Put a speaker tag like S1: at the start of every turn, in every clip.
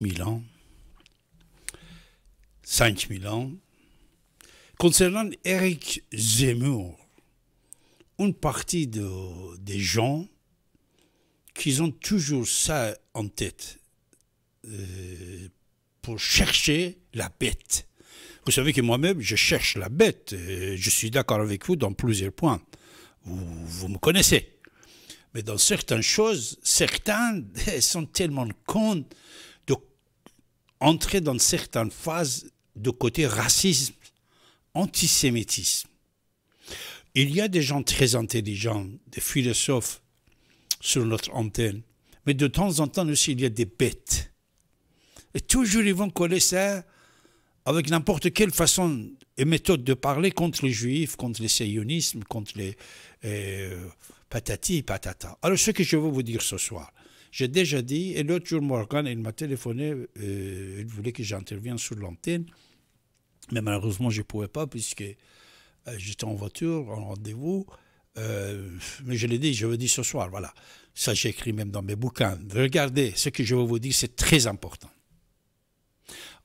S1: mille ans, cinq ans, concernant Eric Zemmour, une partie de, des gens qui ont toujours ça en tête euh, pour chercher la bête. Vous savez que moi-même, je cherche la bête. je suis d'accord avec vous dans plusieurs points. Vous, vous me connaissez. Mais dans certaines choses, certains sont tellement cons entrer dans certaines phases de côté racisme, antisémitisme. Il y a des gens très intelligents, des philosophes sur notre antenne, mais de temps en temps aussi il y a des bêtes. Et toujours ils vont coller ça avec n'importe quelle façon et méthode de parler contre les juifs, contre les sionismes, contre les euh, patati patata. Alors ce que je veux vous dire ce soir, j'ai déjà dit, et l'autre jour, Morgan, il m'a téléphoné, euh, il voulait que j'intervienne sur l'antenne, mais malheureusement, je ne pouvais pas puisque euh, j'étais en voiture, en rendez-vous. Euh, mais je l'ai dit, je veux dis ce soir, voilà. Ça, j'ai écrit même dans mes bouquins. Regardez, ce que je vais vous dire, c'est très important.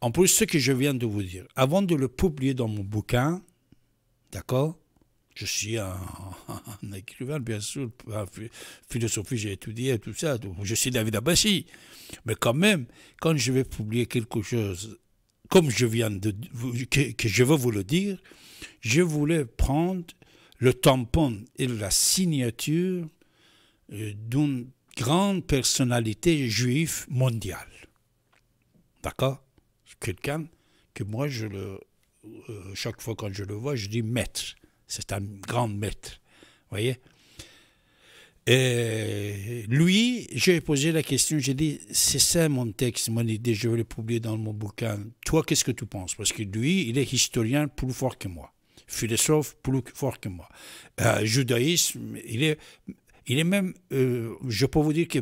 S1: En plus, ce que je viens de vous dire, avant de le publier dans mon bouquin, d'accord je suis un, écrivain, bien sûr, philosophie, j'ai étudié tout ça. je suis David Abassi. Mais quand même, quand je vais publier quelque chose, comme je viens de que, je veux vous le dire, je voulais prendre le tampon et la signature euh, d'une grande personnalité juive mondiale. D'accord Quelqu'un que moi, je le, euh, chaque fois quand je le vois, je dis maître c'est un grand maître. voyez et lui, j'ai posé la question, j'ai dit, c'est ça mon texte, mon idée, je vais le publier dans mon bouquin. Toi, qu'est-ce que tu penses Parce que lui, il est historien plus fort que moi, philosophe plus fort que moi. Euh, judaïsme, il est, il est même, euh, je peux vous dire que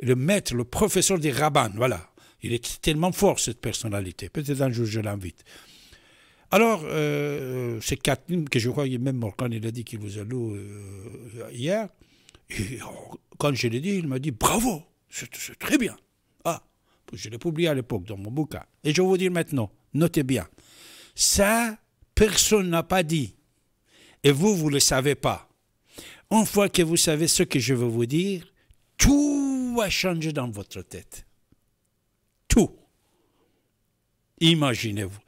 S1: le maître, le professeur des rabbins, voilà. Il est tellement fort, cette personnalité. Peut-être un jour, je l'invite. Alors, euh, euh, ces c'est Katnum, que je crois même Morgan, il a dit qu'il vous a loué euh, hier. quand je l'ai dit, il m'a dit bravo, c'est très bien. Ah, je l'ai publié à l'époque dans mon bouquin. Et je vais vous dire maintenant, notez bien, ça, personne n'a pas dit. Et vous, vous ne le savez pas. Une fois que vous savez ce que je veux vous dire, tout va changer dans votre tête. Tout. Imaginez-vous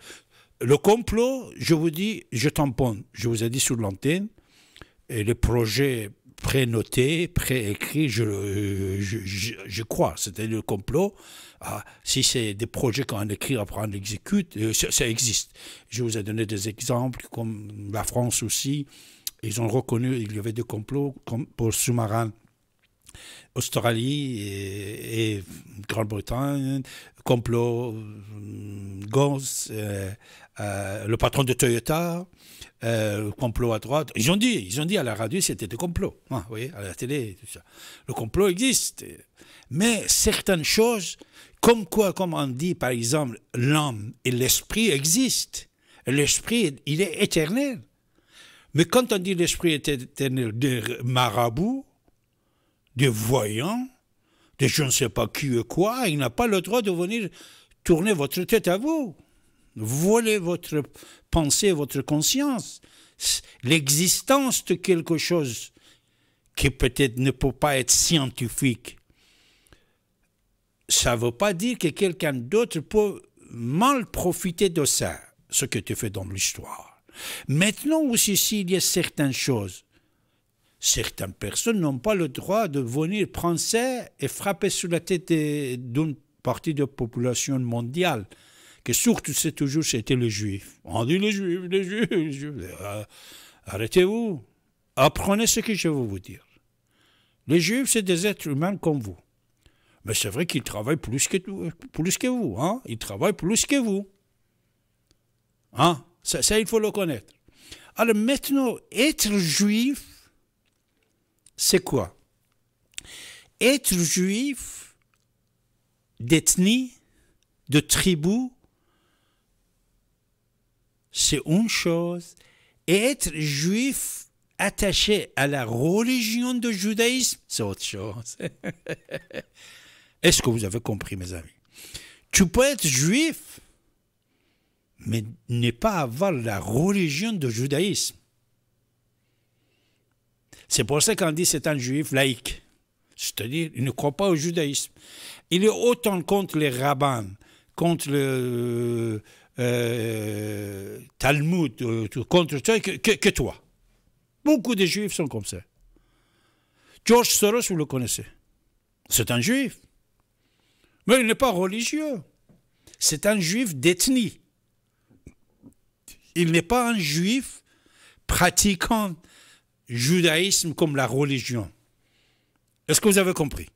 S1: le complot, je vous dis, je tamponne. Je vous ai dit sur l'antenne, les projets pré-notés, pré-écrits, je, je, crois. C'est-à-dire le complot, ah, si c'est des projets qu'on écrit, après on exécute, euh, ça, existe. Je vous ai donné des exemples, comme la France aussi, ils ont reconnu qu'il y avait des complots comme pour sous-marin Australie et, Grande-Bretagne, complot, euh, Gauss, euh, euh, le patron de Toyota, complot à droite. Ils ont dit, ils ont dit à la radio c'était des complots. Hein, vous à la télé, tout ça. Le complot existe. Mais certaines choses, comme quoi, comme on dit par exemple, l'homme et l'esprit existent. L'esprit, il est éternel. Mais quand on dit l'esprit est éternel de marabout, des voyants, des je ne sais pas qui et quoi, il n'a pas le droit de venir tourner votre tête à vous, voler votre pensée, votre conscience, l'existence de quelque chose qui peut-être ne peut pas être scientifique. Ça ne veut pas dire que quelqu'un d'autre peut mal profiter de ça, ce que tu fais dans l'histoire. Maintenant aussi, s'il y a certaines choses certaines personnes n'ont pas le droit de venir français et frapper sur la tête d'une partie de la population mondiale. Que surtout, c'est toujours, c'était les juifs. On dit les juifs, les juifs, euh, Arrêtez-vous. Apprenez ce que je veux vous dire. Les juifs, c'est des êtres humains comme vous. Mais c'est vrai qu'ils travaillent plus que, plus que vous. Hein? Ils travaillent plus que vous. Hein? ça, il faut le connaître. Alors maintenant, être juif, c'est quoi Être juif d'ethnie, de tribu, c'est une chose, et être juif attaché à la religion de judaïsme, c'est autre chose. Est-ce que vous avez compris, mes amis Tu peux être juif, mais ne pas avoir la religion de judaïsme. C'est pour ça qu'on dit c'est un juif laïque. C'est-à-dire, il ne croit pas au judaïsme. Il est autant contre les rabbins, contre le euh, euh, Talmud, euh, contre toi, que, que toi. Beaucoup de juifs sont comme ça. George Soros, vous le connaissez. C'est un juif. Mais il n'est pas religieux. C'est un juif d'ethnie. Il n'est pas un juif pratiquant judaïsme comme la religion. Est-ce que vous avez compris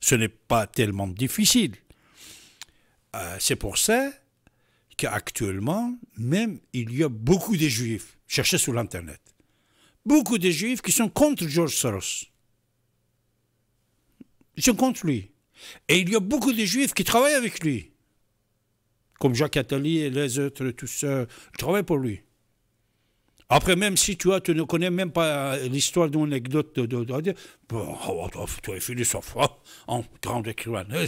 S1: Ce n'est pas tellement difficile. Euh, c'est pour ça qu'actuellement, même, il y a beaucoup de juifs, cherchez sur l'Internet, beaucoup de juifs qui sont contre George Soros. Ils sont contre lui. Et il y a beaucoup de juifs qui travaillent avec lui. Comme Jacques Attali et les autres, tous ça travaillent pour lui. Après, même si tu, vois, tu ne connais même pas euh, l'histoire d'une anecdote de, de, de, oh, oh, oh, tu es philosophe, en grande écrivain. Euh,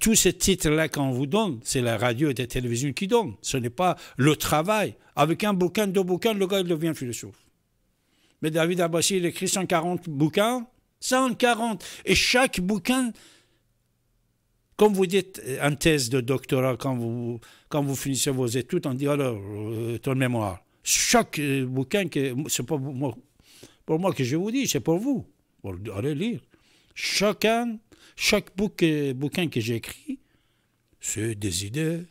S1: tous ces titres-là qu'on vous donne, c'est la radio et la télévision qui donnent. Ce n'est pas le travail. Avec un bouquin, deux bouquins, le gars devient philosophe. Mais David Abbassi, il écrit 140 bouquins. 140 Et chaque bouquin, comme vous dites, en euh, thèse de doctorat, quand vous, quand vous finissez vos études, on dit alors, ton mémoire chaque euh, bouquin, que c'est pas pour moi, que je vous dis, c'est pour vous. allez lire. Chacun, chaque bouquin, euh, bouquin que j'écris, c'est des idées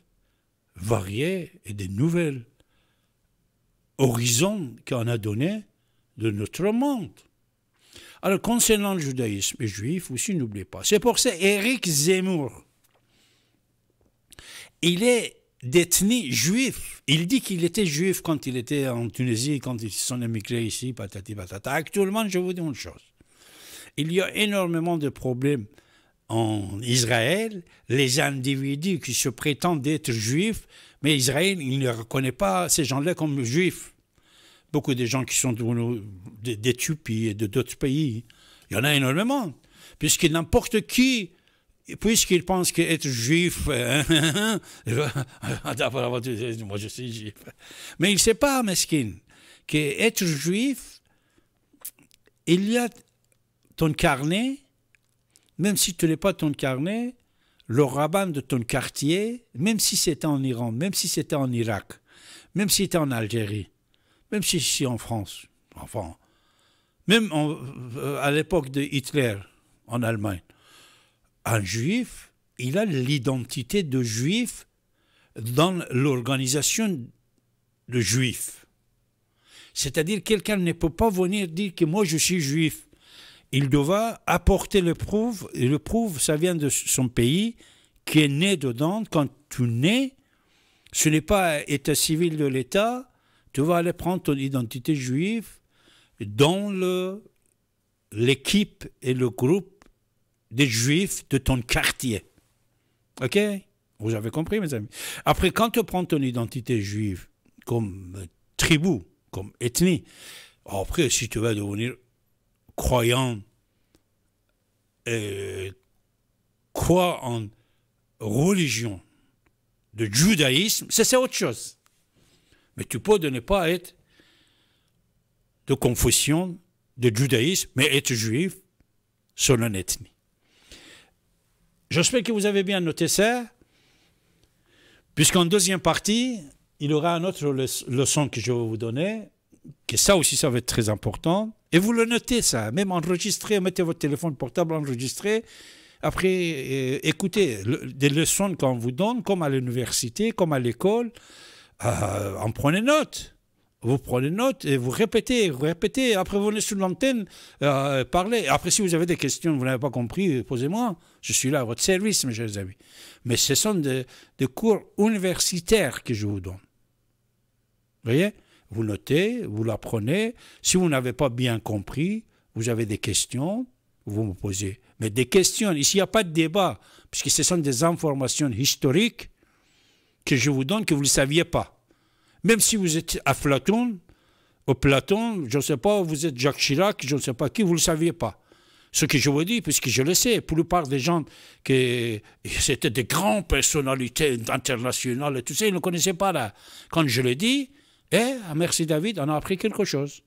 S1: variées et des nouvelles horizons qu'on a donné de notre monde. Alors, concernant le judaïsme et juif aussi, n'oubliez pas. C'est pour ça Eric Zemmour, il est d'ethnie juif. Il dit qu'il était juif quand il était en Tunisie, quand ils sont émigrés ici, patati patata. Actuellement, je vous dis une chose. Il y a énormément de problèmes en Israël. Les individus qui se prétendent être juifs, mais Israël, il ne reconnaît pas ces gens-là comme juifs. Beaucoup de gens qui sont d'Éthiopie et de d'autres pays, il y en a énormément. Puisque n'importe qui puisqu'il pense qu'être juif, euh, moi je suis juif. Mais il ne sait pas, mesquine, qu'être juif, il y a ton carnet, même si tu n'es pas ton carnet, le rabbin de ton quartier, même si c'était en Iran, même si c'était en Irak, même si c'était en Algérie, même si c'est en France, enfin, même euh, à l'époque de Hitler, en Allemagne un juif, il a l'identité de juif dans l'organisation de Juifs. C'est-à-dire quelqu'un ne peut pas venir dire que moi je suis juif. Il doit apporter le prouve, et le prouve, ça vient de son pays, qui est né dedans. Quand tu nais, ce n'est pas état civil de l'État, tu vas aller prendre ton identité juive dans l'équipe et le groupe des juifs de ton quartier. OK Vous avez compris, mes amis. Après, quand tu prends ton identité juive comme tribu, comme ethnie, après, si tu vas devenir croyant, et euh, en religion de judaïsme, c'est autre chose. Mais tu peux de ne pas être de confession de judaïsme, mais être juif selon ethnie. J'espère que vous avez bien noté ça, puisqu'en deuxième partie, il y aura une autre leçon que je vais vous donner, que ça aussi, ça va être très important. Et vous le notez, ça, même enregistrez, mettez votre téléphone portable, enregistré, Après, euh, écoutez, des leçons qu'on vous donne, comme à l'université, comme à l'école, euh, en prenez note vous prenez note et vous répétez, vous répétez. Après, vous venez sur l'antenne, euh, parler. Après, si vous avez des questions, vous n'avez pas compris, euh, posez-moi. Je suis là à votre service, mes chers amis. Mais ce sont des, des cours universitaires que je vous donne. Vous voyez Vous notez, vous l'apprenez. Si vous n'avez pas bien compris, vous avez des questions, vous me posez. Mais des questions, ici, il n'y a pas de débat, puisque ce sont des informations historiques que je vous donne que vous ne saviez pas. Même si vous êtes à Platon, au Platon, je ne sais pas, vous êtes Jacques Chirac, je ne sais pas qui, vous ne le saviez pas. Ce que je vous dis, puisque je le sais, pour la plupart des gens qui c'était des grandes personnalités internationales et tout ça, ils ne connaissaient pas là. Quand je le dis, eh, merci David, on a appris quelque chose.